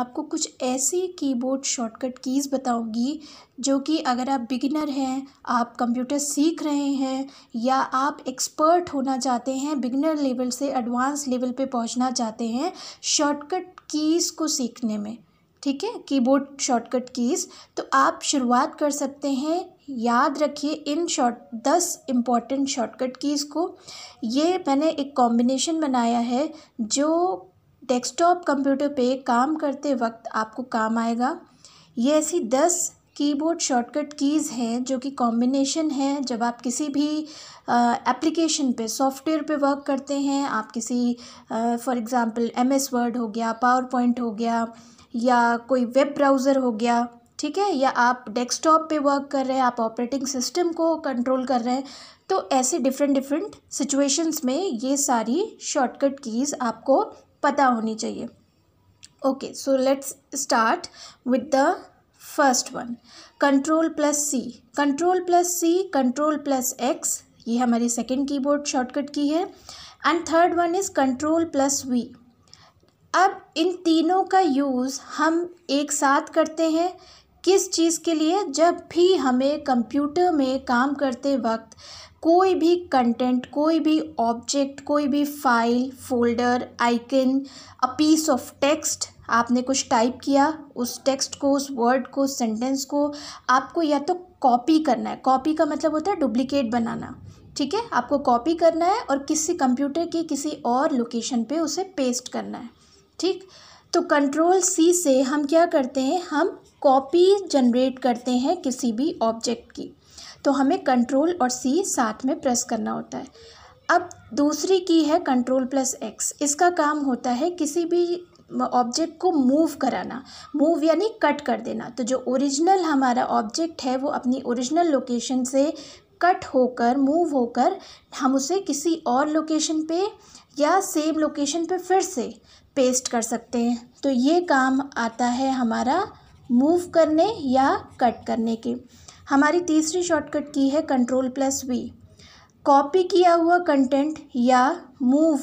आपको कुछ ऐसे कीबोर्ड शॉर्टकट कीज़ बताऊंगी जो कि अगर आप बिगिनर हैं आप कंप्यूटर सीख रहे हैं या आप एक्सपर्ट होना चाहते हैं बिगिनर लेवल से एडवांस लेवल पे पहुंचना चाहते हैं शॉर्टकट कीज़ को सीखने में ठीक है कीबोर्ड शॉर्टकट कीज़ तो आप शुरुआत कर सकते हैं याद रखिए इन शॉर्ट दस इम्पॉर्टेंट शॉर्टकट कीज़ को ये मैंने एक कॉम्बिनेशन बनाया है जो डेस्कटॉप कंप्यूटर पे काम करते वक्त आपको काम आएगा ये ऐसी दस कीबोर्ड शॉर्टकट कीज़ हैं जो कि कॉम्बिनेशन है जब आप किसी भी एप्लीकेशन पे सॉफ्टवेयर पे वर्क करते हैं आप किसी for example M S word हो गया पावर पॉइंट हो गया या कोई वेब ब्राउज़र हो गया ठीक है या आप डेस्कटॉप पे वर्क कर रहे हैं आप ऑपरेटिंग सिस्टम को कंट्रोल कर रहे हैं तो ऐसे डिफरेंट डिफरेंट सिचुएशंस में ये सारी शॉर्टकट कीज़ आपको पता होनी चाहिए okay so let's start with the first one control plus C control plus C control plus X ये हमारी सेकेंड कीबोर्ड शॉर्टकट की है and third one is control plus V अब इन तीनों का यूज़ हम एक साथ करते हैं किस चीज़ के लिए जब भी हमें कंप्यूटर में काम करते वक्त कोई भी कंटेंट कोई भी ऑब्जेक्ट कोई भी file folder icon a piece of text आपने कुछ टाइप किया उस टेक्स्ट को उस वर्ड को सेंटेंस को आपको या तो कॉपी करना है कॉपी का मतलब होता है डुप्लीकेट बनाना ठीक है आपको कॉपी करना है और किसी कंप्यूटर के किसी और लोकेशन पे उसे पेस्ट करना है ठीक तो कंट्रोल सी से हम क्या करते हैं हम कॉपी जनरेट करते हैं किसी भी ऑब्जेक्ट की तो हमें कंट्रोल और सी साथ में प्रेस करना होता है अब दूसरी की है कंट्रोल प्लस एक्स इसका काम होता है किसी भी ऑब्जेक्ट को मूव कराना मूव यानी कट कर देना तो जो ओरिजिनल हमारा ऑब्जेक्ट है वो अपनी ओरिजिनल लोकेशन से कट होकर मूव होकर हम उसे किसी और लोकेशन पे या सेम लोकेशन पे फिर से पेस्ट कर सकते हैं तो ये काम आता है हमारा मूव करने या कट करने के हमारी तीसरी शॉर्टकट की है कंट्रोल प्लस वी कॉपी किया हुआ कंटेंट या मूव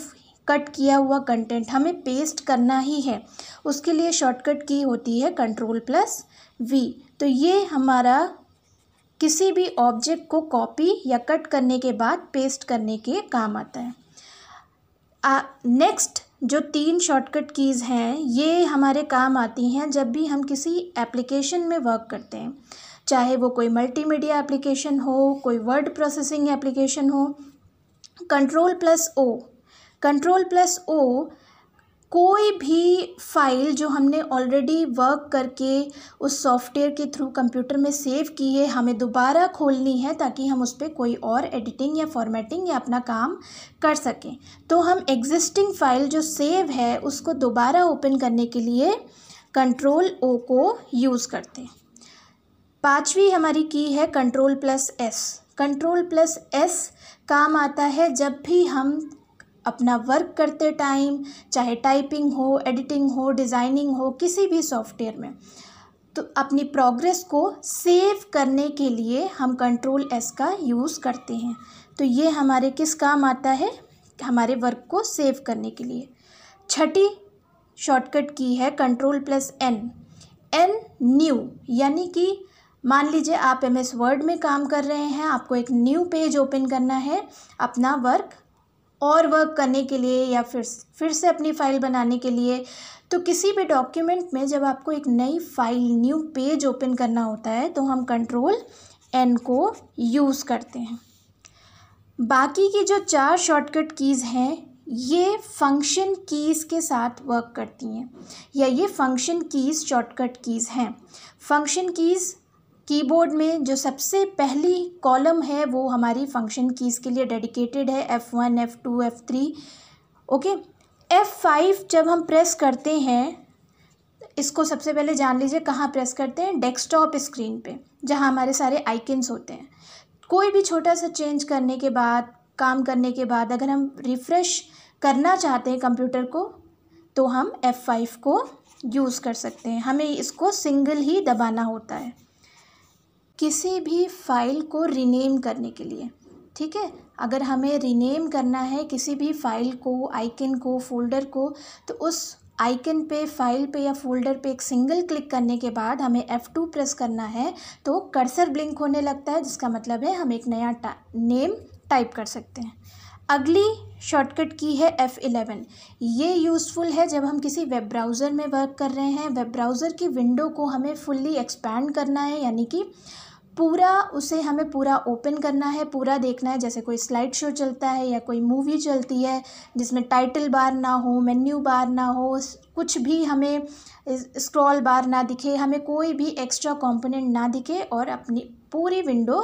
कट किया हुआ कंटेंट हमें पेस्ट करना ही है उसके लिए शॉर्टकट की होती है कंट्रोल प्लस वी तो ये हमारा किसी भी ऑब्जेक्ट को कॉपी या कट करने के बाद पेस्ट करने के काम आता है नेक्स्ट जो तीन शॉर्टकट कीज़ हैं ये हमारे काम आती हैं जब भी हम किसी एप्लीकेशन में वर्क करते हैं चाहे वो कोई मल्टीमीडिया एप्लीकेशन हो कोई वर्ड प्रोसेसिंग एप्लीकेशन हो control plus O control plus O कोई भी फ़ाइल जो हमने ऑलरेडी वर्क करके उस सॉफ्टवेयर के थ्रू कंप्यूटर में सेव की है हमें दोबारा खोलनी है ताकि हम उस पर कोई और एडिटिंग या फॉर्मेटिंग या अपना काम कर सकें तो हम एग्जिस्टिंग फ़ाइल जो सेव है उसको दोबारा ओपन करने के लिए कंट्रोल ओ को यूज़ करते हैं पाँचवीं हमारी की है control plus S control plus S काम आता है जब भी हम अपना वर्क करते टाइम चाहे टाइपिंग हो एडिटिंग हो डिज़ाइनिंग हो किसी भी सॉफ्टवेयर में तो अपनी प्रोग्रेस को सेव करने के लिए हम कंट्रोल एस का यूज़ करते हैं तो ये हमारे किस काम आता है हमारे वर्क को सेव करने के लिए छठी शॉर्टकट की है control plus N N new यानी कि मान लीजिए आप एम एस वर्ड में काम कर रहे हैं आपको एक न्यू पेज ओपन करना है अपना वर्क और वर्क करने के लिए या फिर फिर से अपनी फ़ाइल बनाने के लिए तो किसी भी डॉक्यूमेंट में जब आपको एक नई फाइल न्यू पेज ओपन करना होता है तो हम कंट्रोल एन को यूज़ करते हैं बाकी की जो चार शॉर्टकट कीज़ हैं ये फंक्शन कीज़ के साथ वर्क करती हैं या ये फंक्शन कीज़ शॉर्टकट कीज़ हैं फंक्शन कीज़ कीबोर्ड में जो सबसे पहली कॉलम है वो हमारी फंक्शन कीज़ के लिए डेडिकेटेड है F one F two F three okay F five जब हम प्रेस करते हैं इसको सबसे पहले जान लीजिए कहाँ प्रेस करते हैं डेस्कटॉप स्क्रीन पे जहाँ हमारे सारे आइकन्स होते हैं कोई भी छोटा सा चेंज करने के बाद काम करने के बाद अगर हम रिफ़्रेश करना चाहते हैं कंप्यूटर को तो हम F5 को यूज़ कर सकते हैं हमें इसको सिंगल ही दबाना होता है किसी भी फाइल को रिनेम करने के लिए ठीक है अगर हमें रिनेम करना है किसी भी फाइल को आइकन को फोल्डर को तो उस आइकन पे फाइल पे या फोल्डर पे एक सिंगल क्लिक करने के बाद हमें F2 प्रेस करना है तो कर्सर ब्लिंक होने लगता है जिसका मतलब है हम एक नया नेम टाइप कर सकते हैं अगली शॉर्टकट की है F11 ये यूज़फुल है जब हम किसी वेब ब्राउज़र में वर्क कर रहे हैं वेब ब्राउज़र की विंडो को हमें फुल्ली एक्सपैंड करना है यानी कि पूरा उसे हमें पूरा ओपन करना है पूरा देखना है जैसे कोई स्लाइड शो चलता है या कोई मूवी चलती है जिसमें टाइटल बार ना हो मेन्यू बार ना हो कुछ भी हमें स्क्रॉल बार ना दिखे हमें कोई भी एक्स्ट्रा कंपोनेंट ना दिखे और अपनी पूरी विंडो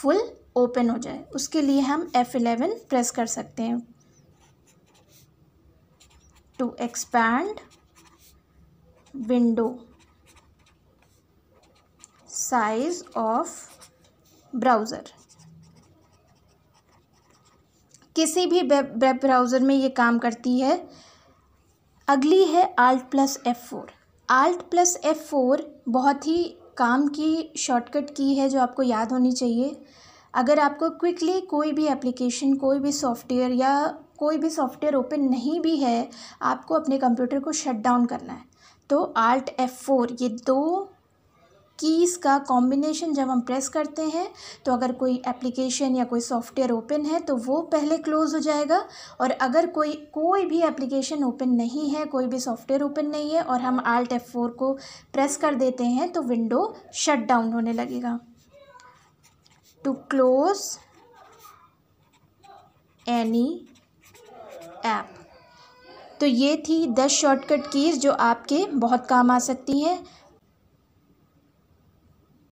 फुल ओपन हो जाए उसके लिए हम एफ़ एलेवन प्रेस कर सकते हैं to expand window size of browser किसी भी वेब ब्राउज़र में ये काम करती है अगली है alt plus F four alt plus F four बहुत ही काम की शॉर्टकट की है जो आपको याद होनी चाहिए अगर आपको क्विकली कोई भी एप्लीकेशन कोई भी सॉफ्टवेयर या कोई भी सॉफ्टवेयर ओपन नहीं भी है आपको अपने कंप्यूटर को शट डाउन करना है तो आल्ट एफ़ फोर ये दो कीज़ का कॉम्बिनेशन जब हम प्रेस करते हैं तो अगर कोई एप्लीकेशन या कोई सॉफ्टवेयर ओपन है तो वो पहले क्लोज़ हो जाएगा और अगर कोई कोई भी एप्लीकेशन ओपन नहीं है कोई भी सॉफ्टवेयर ओपन नहीं है और हम आल्ट एफ़ फोर को प्रेस कर देते हैं तो विंडो शट डाउन होने लगेगा टू क्लोज एनी ऐप तो ये थी दस शॉर्टकट कीज़ जो आपके बहुत काम आ सकती हैं